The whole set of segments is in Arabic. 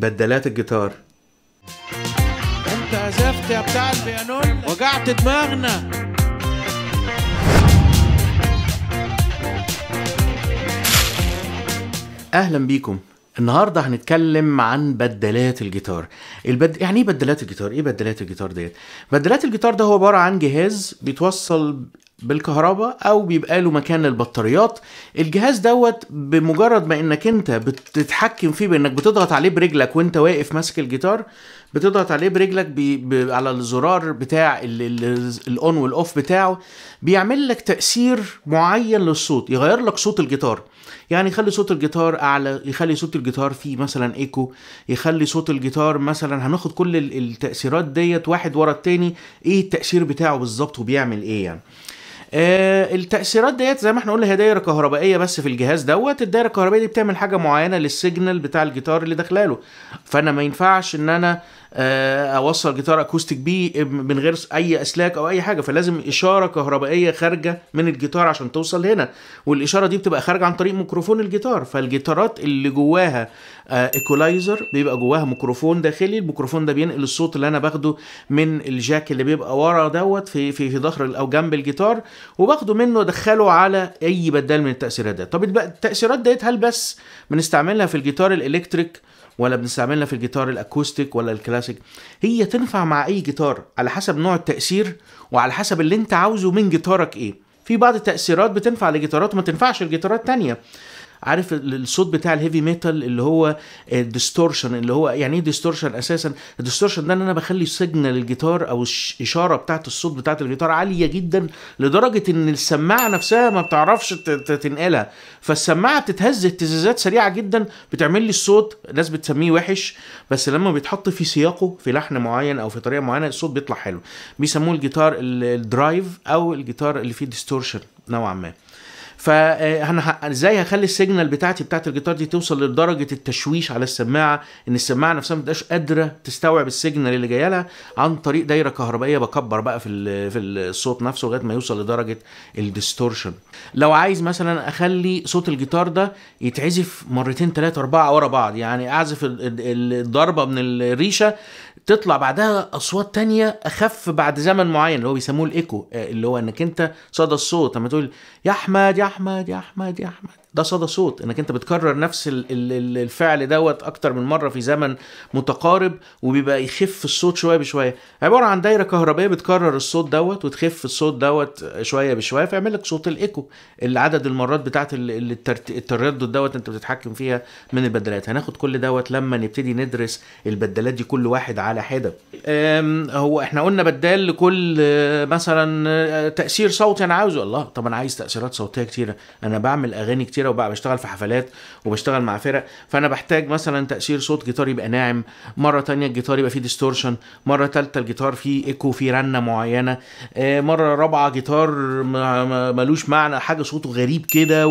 بدلات الجيتار انت عزفت يا بتاع البيانول وجعت دماغنا اهلا بيكم النهارده هنتكلم عن بدلات الجيتار البد... يعني ايه بدلات الجيتار ايه بدلات الجيتار ديت بدلات الجيتار ده هو عباره عن جهاز بيتوصل بالكهرباء او بيبقى له مكان للبطاريات الجهاز دوت بمجرد ما انك انت بتتحكم فيه بانك بتضغط عليه برجلك وانت واقف ماسك الجيتار بتضغط عليه برجلك بي بي على الزرار بتاع الاون والاوف بتاعه بيعمل لك تاثير معين للصوت يغير لك صوت الجيتار يعني يخلي صوت الجيتار اعلى يخلي صوت الجيتار فيه مثلا ايكو يخلي صوت الجيتار مثلا هناخد كل التاثيرات ديت واحد ورا التاني ايه التاثير بتاعه بالظبط وبيعمل ايه يعني آه التاثيرات ديت زي ما احنا قلنا هي دايره كهربائيه بس في الجهاز دوت الدايره الكهربائيه دي بتعمل حاجه معينه للسيجنال بتاع الجيتار اللي داخلاله فانا ما ينفعش ان انا آه اوصل جيتار اكوستيك بيه من غير اي اسلاك او اي حاجه فلازم اشاره كهربائيه خارجه من الجيتار عشان توصل هنا والاشاره دي بتبقى خارجه عن طريق ميكروفون الجيتار فالجيتارات اللي جواها ايكولايزر آه، بيبقى جواها ميكروفون داخلي الميكروفون ده بينقل الصوت اللي انا باخده من الجاك اللي بيبقى ورا دوت في في في ظهر او جنب الجيتار وباخده منه ادخله على اي بدال من التاثيرات ديت طب التاثيرات ديت هل بس بنستعملها في الجيتار الالكتريك ولا بنستعملها في الجيتار الاكوستيك ولا الكلاسيك هي تنفع مع اي جيتار على حسب نوع التاثير وعلى حسب اللي انت عاوزه من جيتارك ايه في بعض التأثيرات بتنفع لجيتارات وما تنفعش لجيتارات تانية عارف الصوت بتاع الهيفي ميتال اللي هو الديستورشن آه، اللي هو يعني ايه ديستورشن اساسا الديستورشن ده ان انا بخلي سيجنال الجيتار او الاشاره بتاعه الصوت بتاعه الجيتار عاليه جدا لدرجه ان السماعه نفسها ما بتعرفش تنقلها فالسماعه بتتهز اهتزازات سريعه جدا بتعمل لي الصوت ناس بتسميه وحش بس لما بيتحط في سياقه في لحن معين او في طريقه معينه الصوت بيطلع حلو بيسموه الجيتار الدرايف او الجيتار اللي فيه ديستورشن نوعا ما فانا ازاي هخلي السيجنال بتاعتي بتاعت الجيتار دي توصل لدرجه التشويش على السماعه ان السماعه نفسها ما تبقاش قادره تستوعب السيجنال اللي جايه لها عن طريق دايره كهربائيه بكبر بقى في في الصوت نفسه لغايه ما يوصل لدرجه الديستورشن لو عايز مثلا اخلي صوت الجيتار ده يتعزف مرتين ثلاثه اربعه ورا بعض يعني اعزف الضربه من الريشه تطلع بعدها اصوات تانية اخف بعد زمن معين اللي هو بيسموه الايكو آه، اللي هو انك انت صدى الصوت لما تقول يا احمد يا احمد يا احمد يا احمد ده صدى صوت انك انت بتكرر نفس الفعل دوت اكتر من مره في زمن متقارب وبيبقى يخف الصوت شويه بشويه عباره عن دايره كهربائيه بتكرر الصوت دوت وتخف الصوت دوت شويه بشويه فيعمل لك صوت الايكو اللي عدد المرات بتاعه التردد دوت انت بتتحكم فيها من البدلات هناخد كل دوت لما نبتدي ندرس البدلات دي كل واحد على حده هو احنا قلنا بدال لكل آه، مثلا آه، تاثير صوتي انا عاوزه الله طب انا عايز تاثيرات صوتيه كتيره انا بعمل اغاني كتيره وبشتغل في حفلات وبشتغل مع فرق فانا بحتاج مثلا تاثير صوت جيتار يبقى ناعم مره تانية الجيتار يبقى فيه ديستورشن مره تالتة الجيتار فيه ايكو فيه رنه معينه آه، مره رابعه جيتار ملوش معنى حاجه صوته غريب كده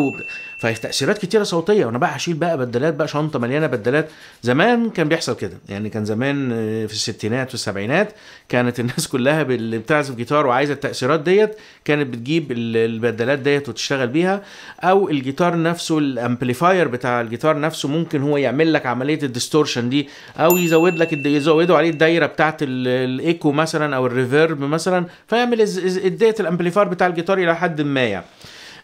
فتاثيرات كتيره صوتيه وانا بقى هشيل بقى بدلات بقى شنطه مليانه بدلات زمان كان بيحصل كده يعني كان زمان آه، في الستينات والسبعينات كانت الناس كلها اللي بتعزف جيتار وعايزه التاثيرات ديت كانت بتجيب البدلات ديت وتشتغل بيها او الجيتار نفسه الامبليفاير بتاع الجيتار نفسه ممكن هو يعمل لك عمليه الديستورشن دي او يزود لك يزودوا عليه الدايره بتاعه الايكو مثلا او الريفيرب مثلا فيعمل الديت الامبليفاير بتاع الجيتار الى حد ما يعني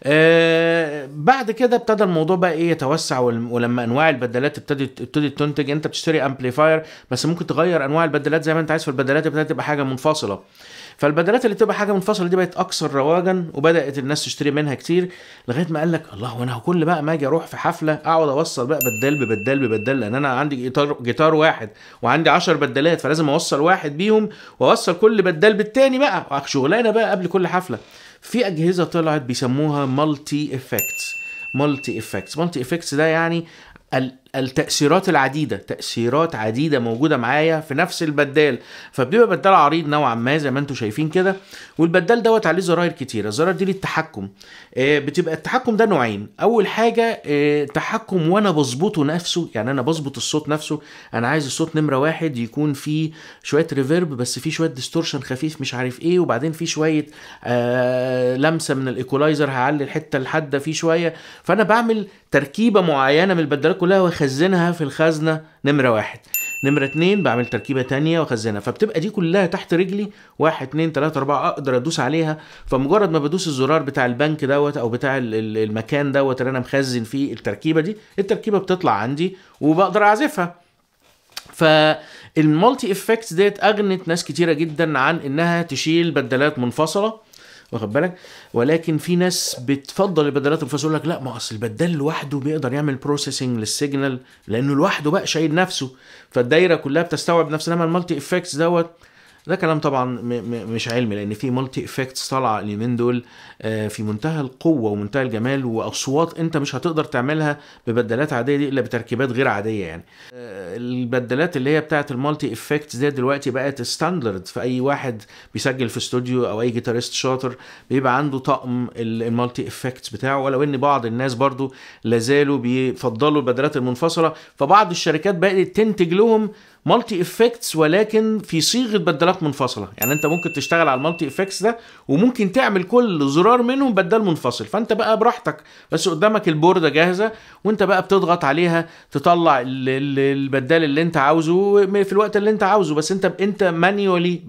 آه، بعد كده ابتدى الموضوع بقى ايه يتوسع ولما انواع البدلات ابتدت ابتدت تنتج انت بتشتري امبليفاير بس ممكن تغير انواع البدلات زي ما انت عايز فالبدلات ابتدت تبقى حاجه منفصله فالبدلات اللي تبقى حاجه منفصله دي بقت اكثر رواجا وبدات الناس تشتري منها كتير لغايه ما قال لك الله وانا كل بقى ما اجي اروح في حفله اقعد اوصل بقى بدال ببدال ببدال لان انا عندي جيتار جيتار واحد وعندي 10 بدلات فلازم اوصل واحد بيهم واوصل كل بدال بالتاني بقى شغلانه بقى قبل كل حفله في اجهزه طلعت بيسموها مالتي افكتس مالتي افكتس مالتي افكتس ده يعني التأثيرات العديدة تأثيرات عديدة موجودة معايا في نفس البدال فبيبقى بدال عريض نوعا ما زي ما انتم شايفين كده والبدال دوت عليه زراير كتيرة الزراير دي للتحكم آه، بتبقى التحكم ده نوعين أول حاجة آه، تحكم وأنا بظبطه نفسه يعني أنا بظبط الصوت نفسه أنا عايز الصوت نمرة واحد يكون فيه شوية ريفيرب بس فيه شوية ديستورشن خفيف مش عارف إيه وبعدين فيه شوية آه، لمسة من الإيكولايزر هعلي الحتة الحادة فيه شوية فأنا بعمل تركيبة معينة من البدالات كلها بخزنها في الخزنه نمره واحد نمرة اتنين بعمل تركيبة تانية واخزنها فبتبقى دي كلها تحت رجلي واحد اتنين تلاتة اربعة اقدر ادوس عليها فمجرد ما بدوس الزرار بتاع البنك دوت او بتاع المكان دوت اللي انا مخزن فيه التركيبة دي التركيبة بتطلع عندي وبقدر اعزفها فالمالتي افكتس ديت اغنت ناس كتيرة جدا عن انها تشيل بدلات منفصلة واخد بالك ولكن في ناس بتفضل البدلات الرفيعه يقول لك لا ما اصل البدال لوحده بيقدر يعمل بروسيسنج للسيجنال لانه لوحده بقى شايل نفسه فالدايره كلها بتستوعب نفسها لما المالتي افكتس دوت ده كلام طبعا مش علمي لان في مالتي افكتس طالعه اليومين دول آه، في منتهى القوه ومنتهى الجمال واصوات انت مش هتقدر تعملها ببدلات عاديه دي الا بتركيبات غير عاديه يعني آه، البدلات اللي هي بتاعت المالتي افكتس دي دلوقتي بقت ستاندرد في اي واحد بيسجل في استوديو او اي جيتارست شاطر بيبقى عنده طقم المالتي افكتس بتاعه ولو ان بعض الناس برضو لازالوا بيفضلوا البدلات المنفصله فبعض الشركات بقت تنتج لهم مالتي افكتس ولكن في صيغه بدلات منفصله يعني انت ممكن تشتغل على المالتي افكتس ده وممكن تعمل كل زرار منهم بدل منفصل فانت بقى براحتك بس قدامك البورده جاهزه وانت بقى بتضغط عليها تطلع البدال اللي انت عاوزه في الوقت اللي انت عاوزه بس انت انت مانيولي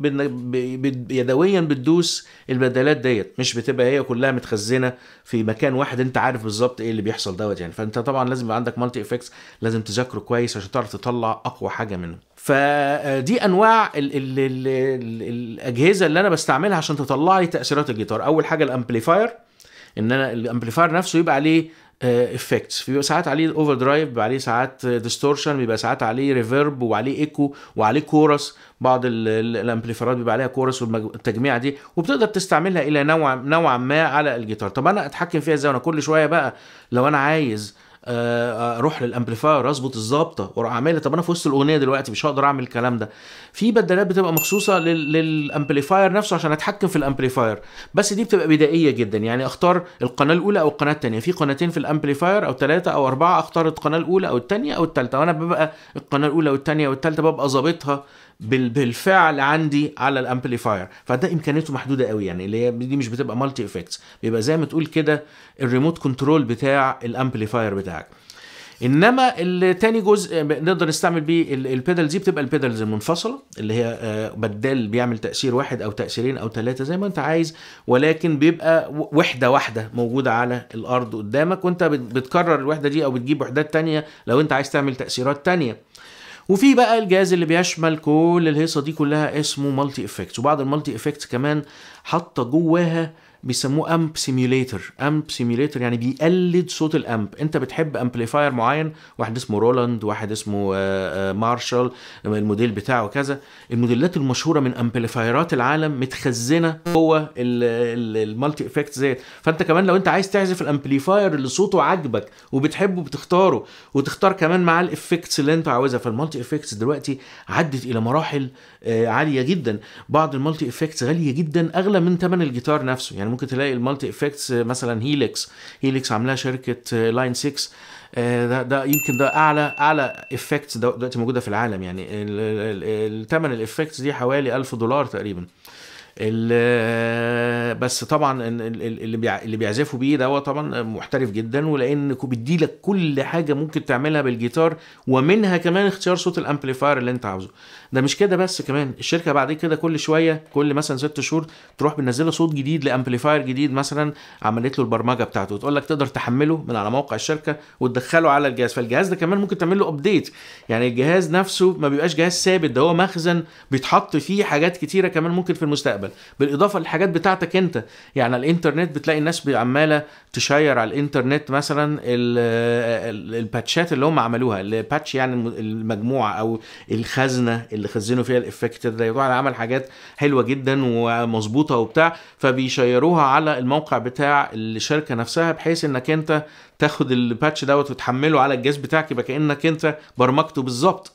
يدويا بتدوس البدلات ديت مش بتبقى هي كلها متخزنه في مكان واحد انت عارف بالظبط ايه اللي بيحصل دوت يعني فانت طبعا لازم يبقى عندك مالتي افكتس لازم تذاكره كويس عشان تعرف تطلع اقوى حاجه منه فدي انواع الـ الـ الـ الـ الاجهزه اللي انا بستعملها عشان تطلع لي تاثيرات الجيتار اول حاجه الامبليفاير ان انا الامبليفاير نفسه يبقى عليه افكتس آه، بيبقى ساعات عليه اوفر درايف بيبقى عليه ساعات ديستورشن آه، بيبقى ساعات عليه ريفيرب وعليه ايكو وعليه كورس بعض الامبليفيرات بيبقى عليها كورس والتجميع دي وبتقدر تستعملها الى نوع نوعا ما على الجيتار طب انا اتحكم فيها ازاي وانا كل شويه بقى لو انا عايز آه، اروح للامبليفاير اظبط الظابطه واروح عاملها طب انا في وسط الاغنيه دلوقتي مش هقدر اعمل الكلام ده في بدلات بتبقى مخصوصه للامبليفاير نفسه عشان اتحكم في الامبليفاير بس دي بتبقى بدائيه جدا يعني اختار القناه الاولى او القناه الثانيه في قناتين في الامبليفاير او ثلاثه او اربعه اختار القناه الاولى او الثانيه او الثالثه وانا ببقى القناه الاولى والثانيه والثالثه ببقى ظابطها بالفعل عندي على الامبليفاير فده امكانيته محدوده قوي يعني اللي هي دي مش بتبقى مالتي افكتس بيبقى زي ما تقول كده الريموت كنترول بتاع الامبليفاير بتاعك انما التاني جزء نقدر نستعمل بيه البيدلز دي بتبقى البيدلز المنفصله اللي هي آه، بدال بيعمل تاثير واحد او تاثيرين او ثلاثه زي ما انت عايز ولكن بيبقى وحده واحده موجوده على الارض قدامك وانت بتكرر الوحده دي او بتجيب وحدات تانية لو انت عايز تعمل تاثيرات تانية وفي بقى الجهاز اللي بيشمل كل الهيصه دي كلها اسمه مالتي افكتس وبعض المالتي افكتس كمان حاطه جواها بيسموه امب سيميوليتر امب سيميوليتر يعني بيقلد صوت الامب انت بتحب امبليفاير معين واحد اسمه رولاند واحد اسمه مارشال آه، آه، الموديل بتاعه كذا الموديلات المشهوره من امبليفايرات العالم متخزنه جوه المالتي افكت زيت فانت كمان لو انت عايز تعزف الامبليفاير اللي صوته عاجبك وبتحبه بتختاره وتختار كمان معاه الافكتس اللي انت عاوزها فالمالتي افكتس دلوقتي عدت الى مراحل آه، عاليه جدا بعض المالتي افكتس غاليه جدا اغلى من ثمن الجيتار نفسه يعني ممكن تلاقي المالتي افكتس آه، مثلا هيليكس هيليكس عاملاها شركه آه، لاين 6 آه، ده ده يمكن ده اعلى اعلى افكتس دلوقتي موجوده في العالم يعني الثمن الافكتس دي حوالي 1000 دولار تقريبا بس طبعا اللي اللي بيعزفوا بيه دوت طبعا محترف جدا ولان بيدي لك كل حاجه ممكن تعملها بالجيتار ومنها كمان اختيار صوت الامبليفاير اللي انت عاوزه ده مش كده بس كمان الشركه بعد كده كل شويه كل مثلا ست شهور تروح بنزله صوت جديد لامبليفاير جديد مثلا عملت له البرمجه بتاعته وتقول لك تقدر تحمله من على موقع الشركه وتدخله على الجهاز فالجهاز ده كمان ممكن تعمل له ابديت يعني الجهاز نفسه ما بيبقاش جهاز ثابت ده هو مخزن بيتحط فيه حاجات كتيره كمان ممكن في المستقبل المستقبل بالاضافه للحاجات بتاعتك انت يعني على الانترنت بتلاقي الناس عماله تشير على الانترنت مثلا الباتشات اللي هم عملوها الباتش يعني المجموعه او الخزنه اللي خزنوا فيها الافكت ده طبعا عمل حاجات حلوه جدا ومظبوطه وبتاع فبيشيروها على الموقع بتاع الشركه نفسها بحيث انك انت تاخد الباتش دوت وتحمله على الجهاز بتاعك يبقى كانك انت برمجته بالظبط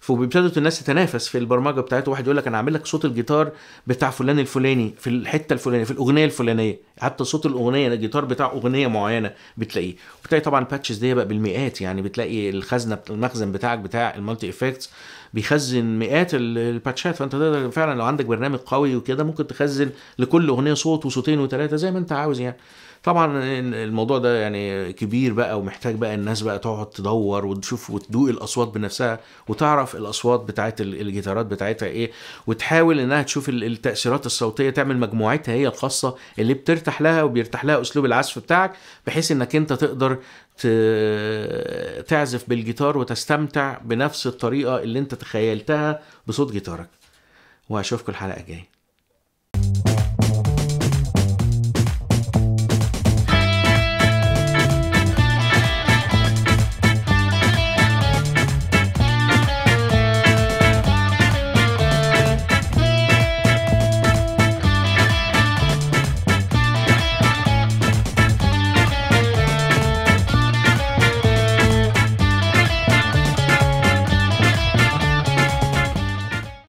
فبيبتدوا الناس تتنافس في البرمجه بتاعته واحد يقول لك انا عامل لك صوت الجيتار بتاع فلان الفلاني في الحته الفلانيه في الاغنيه الفلانيه حتى صوت الاغنيه الجيتار بتاع اغنيه معينه بتلاقيه بتلاقي طبعا الباتشز دي بقى بالمئات يعني بتلاقي الخزنه المخزن بتاعك بتاع المالتي افكتس بيخزن مئات الباتشات فانت تقدر فعلا لو عندك برنامج قوي وكده ممكن تخزن لكل اغنيه صوت وصوتين وثلاثه زي ما انت عاوز يعني طبعا الموضوع ده يعني كبير بقى ومحتاج بقى الناس بقى تقعد تدور وتشوف وتدوق الاصوات بنفسها وتعرف الاصوات بتاعت الجيتارات بتاعتها ايه وتحاول انها تشوف التاثيرات الصوتيه تعمل مجموعتها هي الخاصه اللي بترتاح لها وبيرتاح لها اسلوب العزف بتاعك بحيث انك انت تقدر تعزف بالجيتار وتستمتع بنفس الطريقه اللي انت تخيلتها بصوت جيتارك واشوفكم الحلقه الجايه